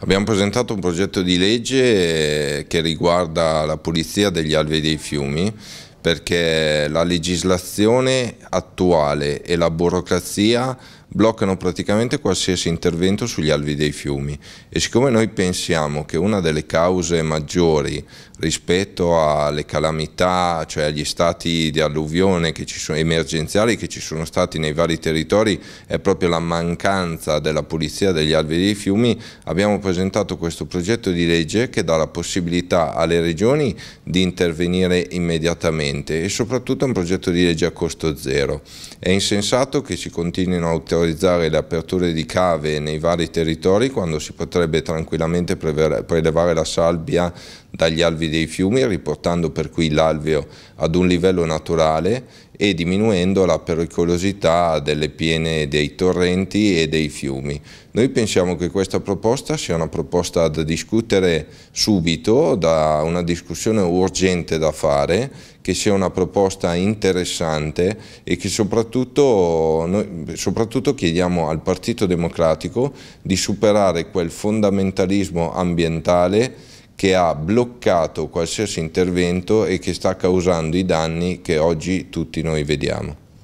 Abbiamo presentato un progetto di legge eh, che riguarda la pulizia degli alvei dei fiumi perché la legislazione attuale e la burocrazia bloccano praticamente qualsiasi intervento sugli alvi dei fiumi e siccome noi pensiamo che una delle cause maggiori rispetto alle calamità, cioè agli stati di alluvione che sono, emergenziali che ci sono stati nei vari territori è proprio la mancanza della pulizia degli alvi dei fiumi, abbiamo presentato questo progetto di legge che dà la possibilità alle regioni di intervenire immediatamente e soprattutto è un progetto di legge a costo zero zero. È insensato che si continuino a autorizzare le aperture di cave nei vari territori quando si potrebbe tranquillamente prelevare la salvia dagli alvi dei fiumi, riportando per cui l'alveo ad un livello naturale e diminuendo la pericolosità delle piene dei torrenti e dei fiumi. Noi pensiamo che questa proposta sia una proposta da discutere subito, da una discussione urgente da fare che sia una proposta interessante e che soprattutto, noi, soprattutto chiediamo al Partito Democratico di superare quel fondamentalismo ambientale che ha bloccato qualsiasi intervento e che sta causando i danni che oggi tutti noi vediamo.